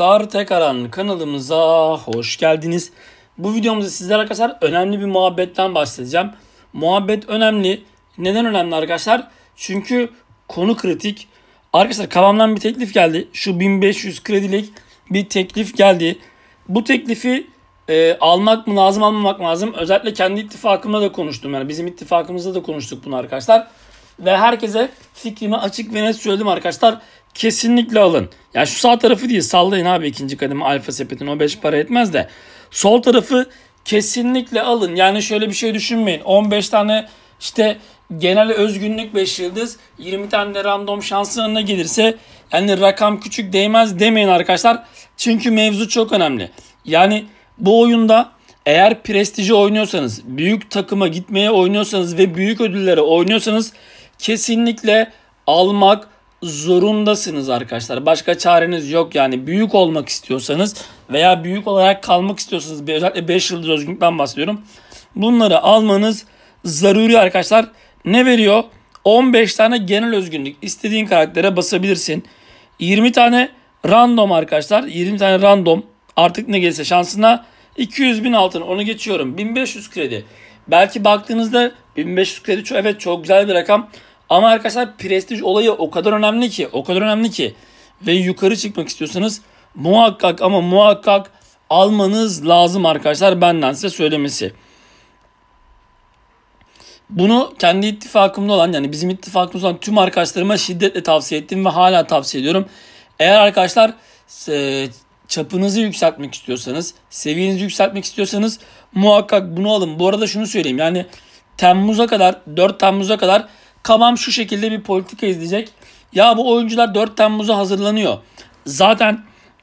Star Tekaran kanalımıza hoş geldiniz. Bu videomuzda sizler arkadaşlar önemli bir muhabbetten bahsedeceğim. Muhabbet önemli. Neden önemli arkadaşlar? Çünkü konu kritik. Arkadaşlar kafamdan bir teklif geldi. Şu 1500 kredilik bir teklif geldi. Bu teklifi e, almak mı lazım almamak mı lazım? Özellikle kendi ittifakımla da konuştum. Yani bizim ittifakımızda da konuştuk bunu arkadaşlar. Ve herkese fikrimi açık ve net söyledim arkadaşlar. Kesinlikle alın. Ya şu sağ tarafı değil sallayın abi ikinci kademe alfa sepetin o 5 para etmez de. Sol tarafı kesinlikle alın. Yani şöyle bir şey düşünmeyin. 15 tane işte genel özgünlük 5 yıldız 20 tane de random şansın önüne gelirse yani rakam küçük değmez demeyin arkadaşlar. Çünkü mevzu çok önemli. Yani bu oyunda eğer prestiji oynuyorsanız, büyük takıma gitmeye oynuyorsanız ve büyük ödüllere oynuyorsanız kesinlikle almak zorundasınız arkadaşlar. Başka çareniz yok yani büyük olmak istiyorsanız veya büyük olarak kalmak istiyorsanız özellikle 5 yıldız özgünlükten bahsediyorum. Bunları almanız zaruri arkadaşlar. Ne veriyor? 15 tane genel özgünlük İstediğin karaktere basabilirsin. 20 tane random arkadaşlar. 20 tane random artık ne gelirse şansına 200 bin altın onu geçiyorum. 1500 kredi. Belki baktığınızda 1500 kredi evet çok güzel bir rakam. Ama arkadaşlar prestij olayı o kadar önemli ki, o kadar önemli ki ve yukarı çıkmak istiyorsanız muhakkak ama muhakkak almanız lazım arkadaşlar benden size söylemesi. Bunu kendi ittifakımda olan yani bizim ittifakımız olan tüm arkadaşlarıma şiddetle tavsiye ettim ve hala tavsiye ediyorum. Eğer arkadaşlar e, çapınızı yükseltmek istiyorsanız, seviyenizi yükseltmek istiyorsanız muhakkak bunu alın. Bu arada şunu söyleyeyim yani Temmuz'a kadar 4 Temmuz'a kadar Kabam şu şekilde bir politika izleyecek. Ya bu oyuncular 4 Temmuz'a hazırlanıyor. Zaten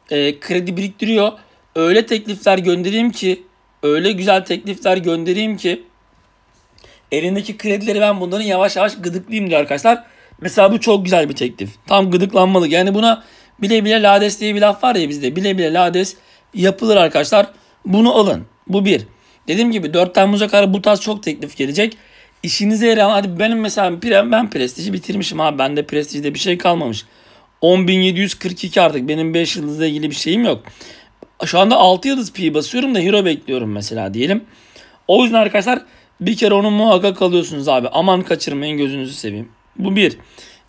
e, kredi biriktiriyor. Öyle teklifler göndereyim ki, öyle güzel teklifler göndereyim ki elindeki kredileri ben bunların yavaş yavaş gıdıklayayım diyor arkadaşlar. Mesela bu çok güzel bir teklif. Tam gıdıklanmalı. Yani buna bile bile lades diye bir laf var ya bizde. Bile bile lades yapılır arkadaşlar. Bunu alın. Bu bir. Dediğim gibi 4 Temmuz'a kadar bu tarz çok teklif gelecek. İşinize yarayan hadi benim mesela ben, ben prestiji bitirmişim abi. Bende prestijde bir şey kalmamış. 10.742 artık benim 5 yıldızla ilgili bir şeyim yok. Şu anda 6 yıldız pi basıyorum da hero bekliyorum mesela diyelim. O yüzden arkadaşlar bir kere onu muhakkak alıyorsunuz abi. Aman kaçırmayın gözünüzü seveyim. Bu bir.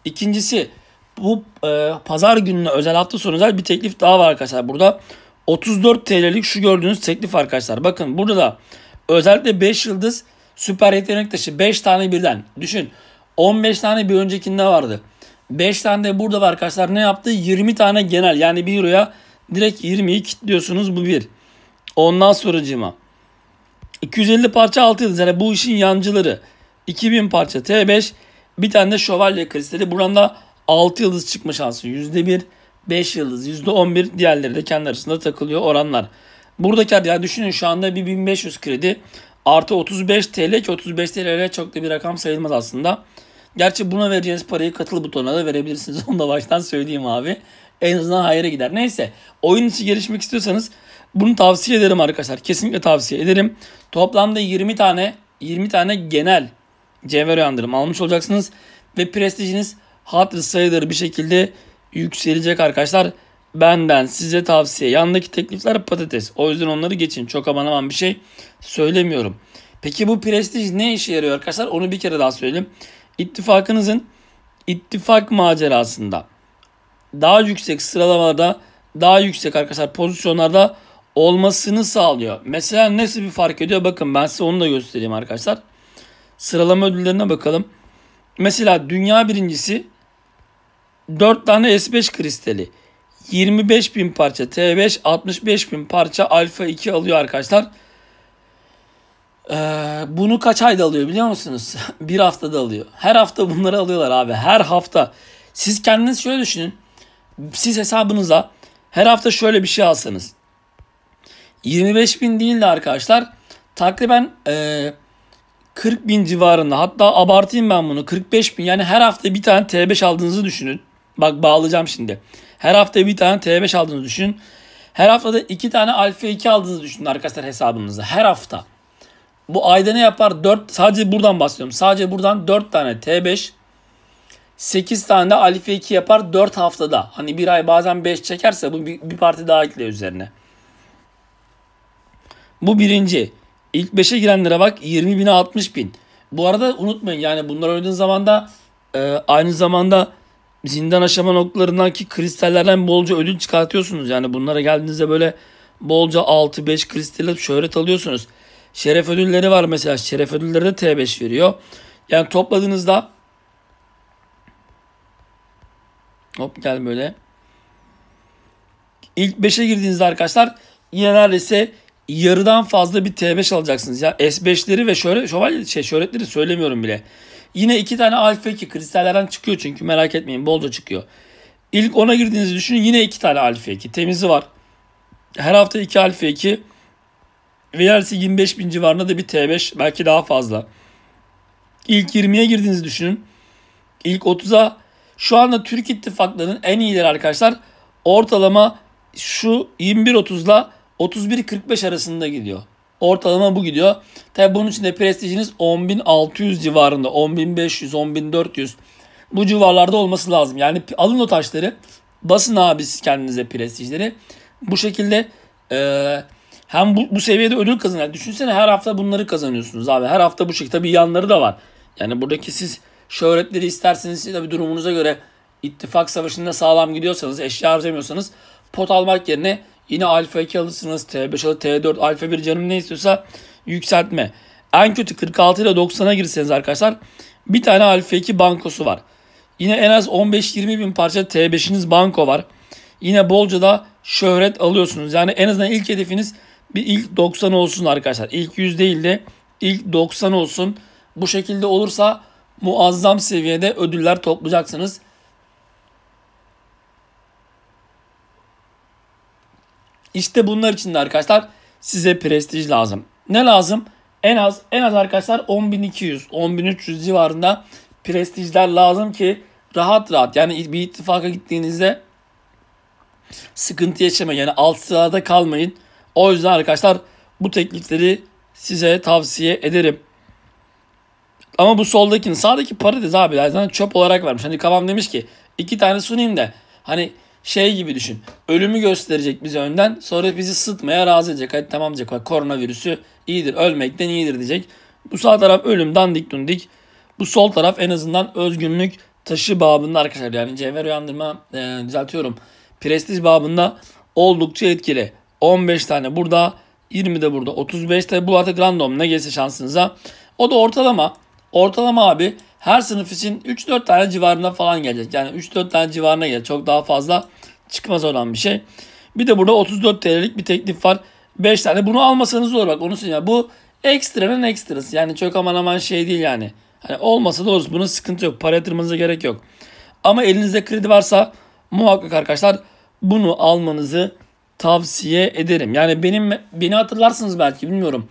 İkincisi bu e, pazar gününe özel hafta sonu özel bir teklif daha var arkadaşlar. Burada 34 TL'lik şu gördüğünüz teklif arkadaşlar. Bakın burada da özellikle 5 yıldız Süper yetenek taşı 5 tane birden. Düşün 15 tane bir öncekinde vardı. 5 tane de burada var arkadaşlar. Ne yaptı? 20 tane genel. Yani 1 euroya direkt 20'yi kilitliyorsunuz. Bu bir. Ondan sonra cima. 250 parça altı yıldız. Yani bu işin yancıları. 2000 parça T5. Bir tane de şövalye kristali. Buradan da 6 yıldız çıkma şansı %1. 5 yıldız %11. Diğerleri de kendi arasında takılıyor oranlar. Buradaki yani düşünün şu anda bir 1500 kredi. Artı 35 TL ki 35 TL çok da bir rakam sayılmaz aslında. Gerçi buna vereceğiniz parayı katıl butonuna da verebilirsiniz. Onu da baştan söyleyeyim abi. En azından hayra gider. Neyse oyun içi gelişmek istiyorsanız bunu tavsiye ederim arkadaşlar. Kesinlikle tavsiye ederim. Toplamda 20 tane 20 tane genel cevher uyandırım almış olacaksınız. Ve prestijiniz hatır sayıları bir şekilde yükselecek arkadaşlar benden size tavsiye. Yandaki teklifler patates. O yüzden onları geçin. Çok aman aman bir şey söylemiyorum. Peki bu prestij ne işe yarıyor arkadaşlar? Onu bir kere daha söyleyeyim. İttifakınızın ittifak macerasında daha yüksek sıralamada daha yüksek arkadaşlar pozisyonlarda olmasını sağlıyor. Mesela nasıl bir fark ediyor? Bakın ben size onu da göstereyim arkadaşlar. Sıralama ödüllerine bakalım. Mesela dünya birincisi 4 tane S5 kristali. 25 bin parça T5 65 bin parça Alfa 2 alıyor arkadaşlar. Ee, bunu kaç ayda alıyor biliyor musunuz? bir haftada alıyor. Her hafta bunları alıyorlar abi. Her hafta. Siz kendiniz şöyle düşünün. Siz hesabınıza her hafta şöyle bir şey alsanız. 25 bin değil de arkadaşlar takriben e, 40 bin civarında hatta abartayım ben bunu 45 bin yani her hafta bir tane T5 aldığınızı düşünün. Bak bağlayacağım şimdi. Her hafta bir tane T5 aldığınızı düşünün. Her haftada iki tane alfa 2 aldığınızı düşünün arkadaşlar hesabınızı. Her hafta. Bu ayda ne yapar? 4 sadece buradan bahsediyorum. Sadece buradan 4 tane T5 8 tane de alfa 2 yapar 4 haftada. Hani bir ay bazen 5 çekerse bu bir, bir parti daha ekle üzerine. Bu birinci. İlk 5'e girenlere bak 20 bine 60 bin. Bu arada unutmayın yani bunlar oynadığın zaman da e, aynı zamanda zindan aşama ki kristallerden bolca ödül çıkartıyorsunuz. Yani bunlara geldiğinizde böyle bolca 6-5 kristal şöhret alıyorsunuz. Şeref ödülleri var mesela. Şeref ödülleri de T5 veriyor. Yani topladığınızda hop gel böyle. ilk 5'e girdiğinizde arkadaşlar yine neredeyse yarıdan fazla bir T5 alacaksınız. Ya S5'leri ve şöyle şövalye şey şöhretleri söylemiyorum bile. Yine iki tane Alfa 2 kristallerden çıkıyor çünkü merak etmeyin bolca çıkıyor. İlk ona girdiğinizi düşünün yine iki tane Alfa 2 temizi var. Her hafta iki Alfa 2 VRC 25 bin civarında da bir T5 belki daha fazla. İlk 20'ye girdiğinizi düşünün. İlk 30'a şu anda Türk ittifaklarının en iyileri arkadaşlar ortalama şu 21-30'la 31-45 arasında gidiyor. Ortalama bu gidiyor. Tabi bunun için de prestijiniz 10.600 civarında. 10.500, 10.400 bu civarlarda olması lazım. Yani alın o taşları. Basın abi siz kendinize prestijleri. Bu şekilde e, hem bu, bu seviyede ödül kazanır. Yani düşünsene her hafta bunları kazanıyorsunuz abi. Her hafta bu şekilde. Tabi yanları da var. Yani buradaki siz şöhretleri isterseniz siz tabii durumunuza göre ittifak savaşında sağlam gidiyorsanız, eşya harcamıyorsanız pot almak yerine Yine alfa 2 alırsınız. T5 alır, T4, alfa 1 canım ne istiyorsa yükseltme. En kötü 46 ile 90'a girseniz arkadaşlar bir tane alfa 2 bankosu var. Yine en az 15-20 bin parça T5'iniz banko var. Yine bolca da şöhret alıyorsunuz. Yani en azından ilk hedefiniz bir ilk 90 olsun arkadaşlar. İlk 100 değil de ilk 90 olsun. Bu şekilde olursa muazzam seviyede ödüller toplayacaksınız. İşte bunlar için de arkadaşlar size prestij lazım. Ne lazım? En az en az arkadaşlar 10.200, 10.300 civarında prestijler lazım ki rahat rahat yani bir ittifaka gittiğinizde sıkıntı yaşamayın. Yani alt sırada kalmayın. O yüzden arkadaşlar bu teknikleri size tavsiye ederim. Ama bu soldakini sağdaki parites abi zaten çöp olarak vermiş. Hani kafam demiş ki iki tane sunayım da hani şey gibi düşün. Ölümü gösterecek bize önden. Sonra bizi sıtmaya razı edecek. Hadi tamam diyecek. Bak koronavirüsü iyidir. Ölmekten iyidir diyecek. Bu sağ taraf ölüm dandik dundik. Bu sol taraf en azından özgünlük taşı babında arkadaşlar. Yani cevher uyandırma e, düzeltiyorum. Prestij babında oldukça etkili. 15 tane burada 20 de burada 35 de bu artık random ne gelse şansınıza. O da ortalama. Ortalama abi her sınıf için 3-4 tane civarında falan gelecek. Yani 3-4 tane civarına gelecek. Çok daha fazla çıkmaz olan bir şey. Bir de burada 34 TL'lik bir teklif var. 5 tane. Bunu almasanız olur bak onu söyleyeyim. Bu ekstranın ekstrası. Yani çok aman aman şey değil yani. Hani olmasa da olur. Bunun sıkıntı yok. Para yatırmanıza gerek yok. Ama elinizde kredi varsa muhakkak arkadaşlar bunu almanızı tavsiye ederim. Yani benim beni hatırlarsınız belki bilmiyorum.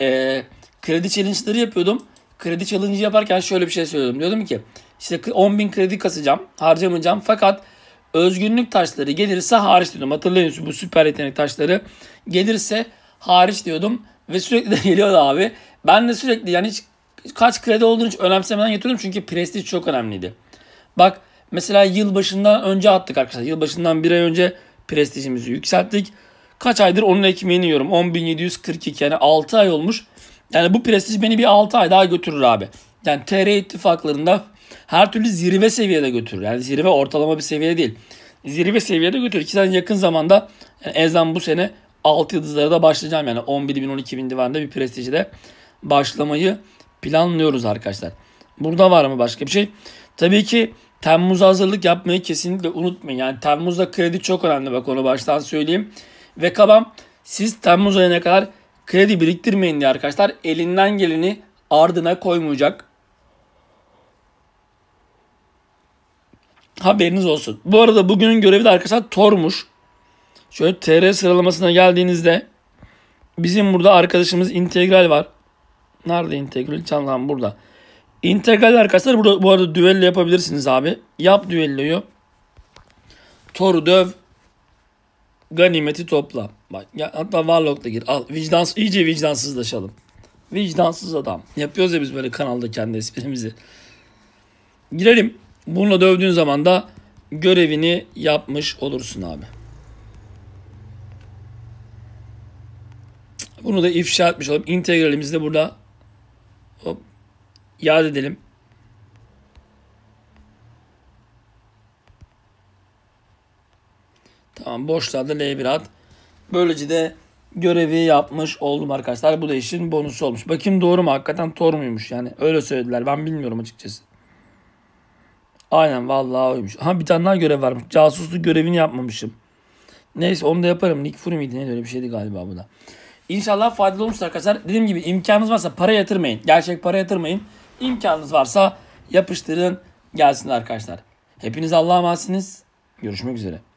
Ee, kredi challenge'ları yapıyordum kredi challenge yaparken şöyle bir şey söylüyordum. Diyordum ki işte 10 bin kredi kasacağım, harcamayacağım fakat özgünlük taşları gelirse hariç diyordum. hatırlıyorsunuz bu süper yetenek taşları gelirse hariç diyordum ve sürekli de geliyordu abi. Ben de sürekli yani hiç kaç kredi olduğunu hiç önemsemeden yatıyordum çünkü prestij çok önemliydi. Bak mesela yılbaşından önce attık arkadaşlar. Yılbaşından bir ay önce prestijimizi yükselttik. Kaç aydır onun ekmeğini yiyorum. 10.742 yani 6 ay olmuş. Yani bu prestij beni bir 6 ay daha götürür abi. Yani TR ittifaklarında her türlü zirve seviyede götürür. Yani zirve ortalama bir seviye değil. Zirve seviyede götürür. Ki sen yakın zamanda yani e, Ezan bu sene 6 yıldızlara da başlayacağım. Yani 11 bin 12 bin divanda bir prestijde başlamayı planlıyoruz arkadaşlar. Burada var mı başka bir şey? Tabii ki Temmuz hazırlık yapmayı kesinlikle unutmayın. Yani Temmuz'da kredi çok önemli bak onu baştan söyleyeyim. Ve kabam siz Temmuz ayına kadar kredi biriktirmeyin diye arkadaşlar elinden geleni ardına koymayacak. Haberiniz olsun. Bu arada bugünün görevi de arkadaşlar Tor'muş. Şöyle TR sıralamasına geldiğinizde bizim burada arkadaşımız integral var. Nerede integral? Tamam burada. İntegral arkadaşlar burada bu arada düello yapabilirsiniz abi. Yap düelloyu. Tor'u döv ganimeti topla. Bak ya hatta Warlock'ta gir. Al vicdans iyice vicdansızlaşalım. Vicdansız adam. Yapıyoruz ya biz böyle kanalda kendi esprimizi. Girelim. Bununla dövdüğün zaman da görevini yapmış olursun abi. Bunu da ifşa etmiş olalım. İntegralimizi de burada hop, yad edelim. Tamam boşlarda L1 at. Böylece de görevi yapmış oldum arkadaşlar. Bu da işin bonusu olmuş. Bakayım doğru mu? Hakikaten tor muymuş yani? Öyle söylediler. Ben bilmiyorum açıkçası. Aynen vallahi oymuş. Ha bir tane daha görev varmış. Casusluk görevini yapmamışım. Neyse onu da yaparım. Nick Fury miydi? Neydi öyle bir şeydi galiba bu da. İnşallah faydalı olmuştur arkadaşlar. Dediğim gibi imkanınız varsa para yatırmayın. Gerçek para yatırmayın. İmkanınız varsa yapıştırın gelsin arkadaşlar. Hepiniz Allah'a emanetsiniz. Görüşmek üzere.